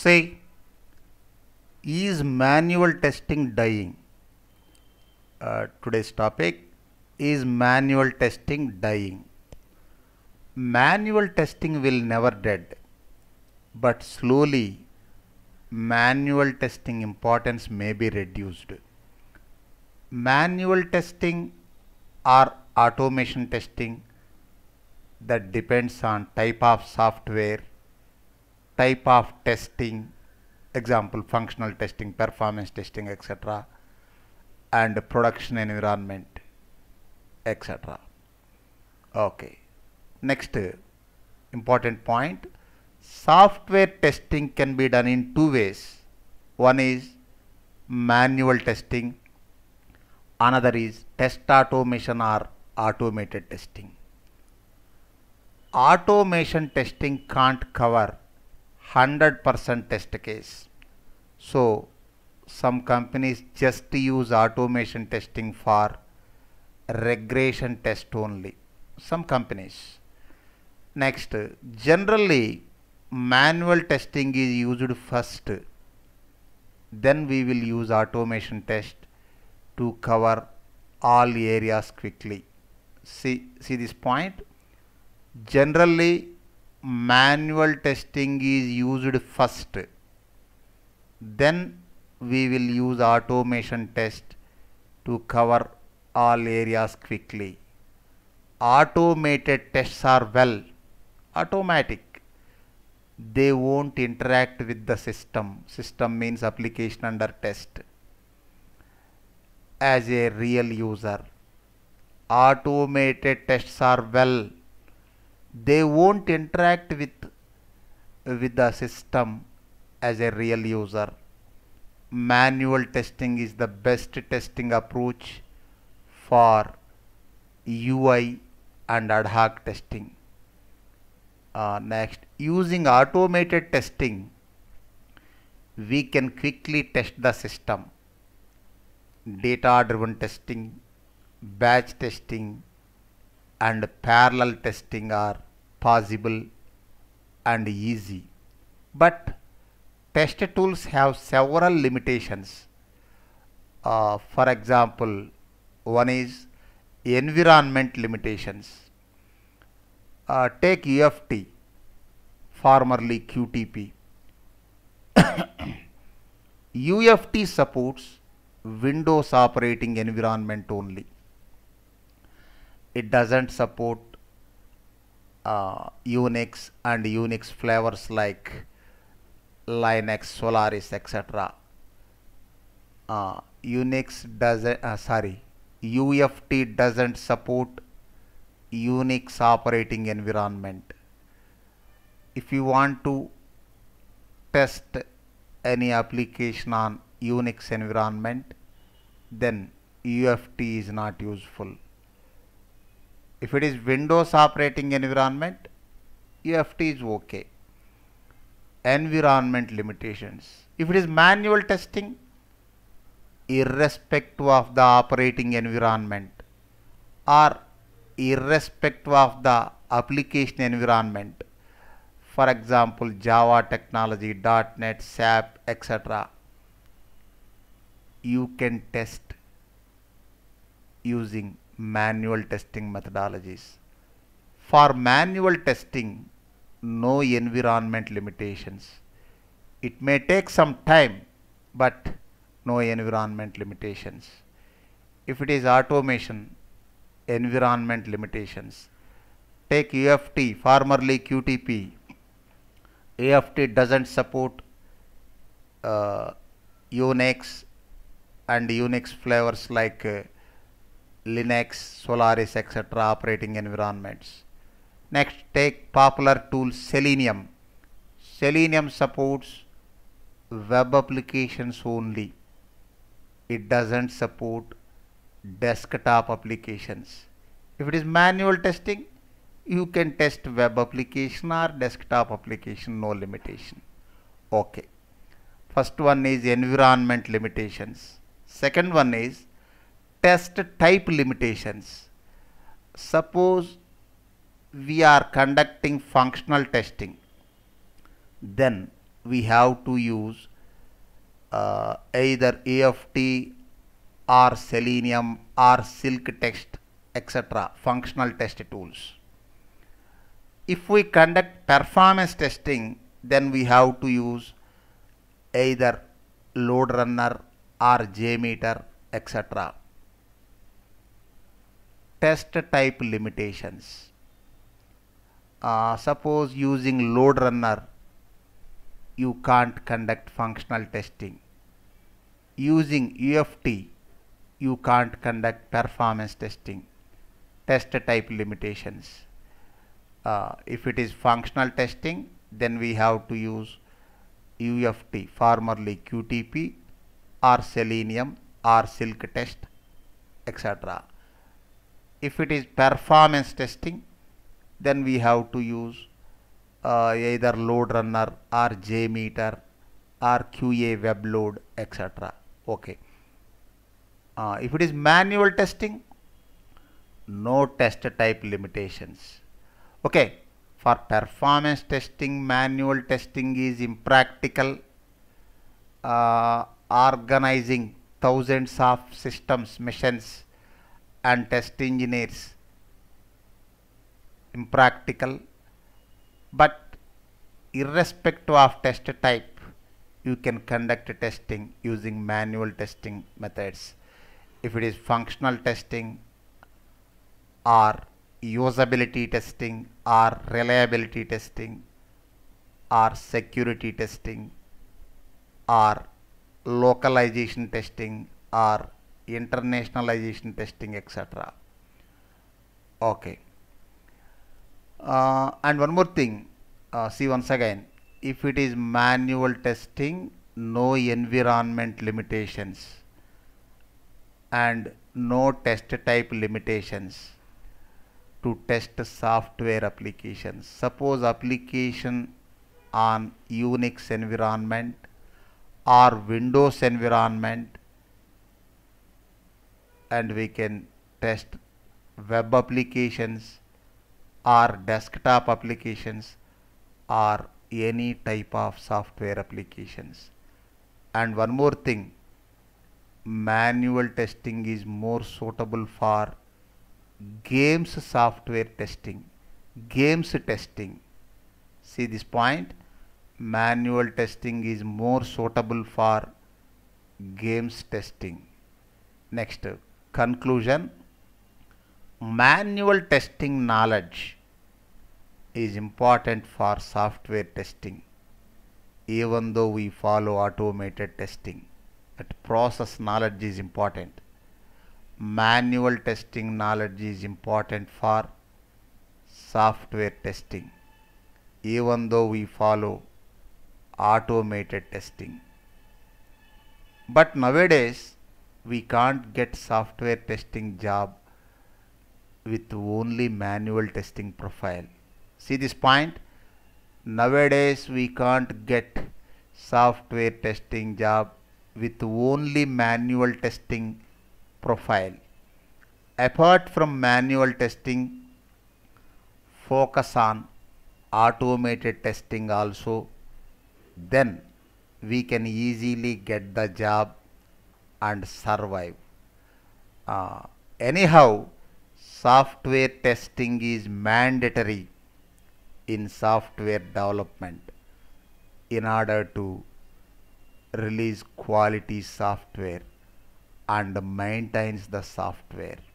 Say, is manual testing dying? Uh, today's topic is manual testing dying. Manual testing will never dead, but slowly manual testing importance may be reduced. Manual testing or automation testing that depends on type of software type of testing, example functional testing, performance testing, etc. and production environment, etc. Okay. Next important point, software testing can be done in two ways. One is manual testing, another is test automation or automated testing. Automation testing can't cover 100% test case. So some companies just use automation testing for regression test only. Some companies. Next, generally manual testing is used first. Then we will use automation test to cover all areas quickly. See, see this point? Generally manual testing is used first then we will use automation test to cover all areas quickly automated tests are well automatic they won't interact with the system system means application under test as a real user automated tests are well they won't interact with with the system as a real user manual testing is the best testing approach for UI and ad hoc testing uh, next using automated testing we can quickly test the system data driven testing batch testing and parallel testing are possible and easy. But test tools have several limitations. Uh, for example, one is environment limitations. Uh, take UFT, formerly QTP. UFT supports Windows operating environment only it doesn't support uh, Unix and Unix flavors like Linux, Solaris, etc. Uh, Unix doesn't, uh, sorry, UFT doesn't support Unix operating environment. If you want to test any application on Unix environment, then UFT is not useful. If it is Windows operating environment, EFT is okay. Environment limitations. If it is manual testing, irrespective of the operating environment or irrespective of the application environment, for example, Java technology, .NET, SAP, etc. You can test using manual testing methodologies. For manual testing, no environment limitations. It may take some time, but no environment limitations. If it is automation, environment limitations. Take UFT, formerly QTP. AFT doesn't support uh, Unix and Unix flavors like uh, Linux, Solaris, etc. operating environments. Next, take popular tool Selenium. Selenium supports web applications only. It doesn't support desktop applications. If it is manual testing, you can test web application or desktop application, no limitation. Okay. First one is environment limitations. Second one is test type limitations. Suppose we are conducting functional testing, then we have to use uh, either AFT or Selenium or Silk Text etc. functional test tools. If we conduct performance testing, then we have to use either load runner or JMeter etc test type limitations. Uh, suppose using load runner, you can't conduct functional testing. Using UFT, you can't conduct performance testing. Test type limitations. Uh, if it is functional testing, then we have to use UFT, formerly QTP or Selenium or Silk test, etc if it is performance testing then we have to use uh, either load runner or JMeter or QA web load etc. Okay. Uh, if it is manual testing, no test type limitations. Okay. For performance testing, manual testing is impractical. Uh, organizing thousands of systems, missions and test engineers impractical but irrespective of test type you can conduct testing using manual testing methods if it is functional testing or usability testing or reliability testing or security testing or localization testing or internationalization testing, etc. Okay. Uh, and one more thing, uh, see once again, if it is manual testing, no environment limitations and no test type limitations to test software applications. Suppose application on Unix environment or Windows environment and we can test web applications or desktop applications or any type of software applications and one more thing manual testing is more suitable for games software testing games testing see this point manual testing is more suitable for games testing next Conclusion Manual testing knowledge is important for software testing even though we follow automated testing but process knowledge is important manual testing knowledge is important for software testing even though we follow automated testing but nowadays we can't get software testing job with only manual testing profile see this point nowadays we can't get software testing job with only manual testing profile apart from manual testing focus on automated testing also then we can easily get the job and survive. Uh, anyhow, software testing is mandatory in software development in order to release quality software and maintains the software.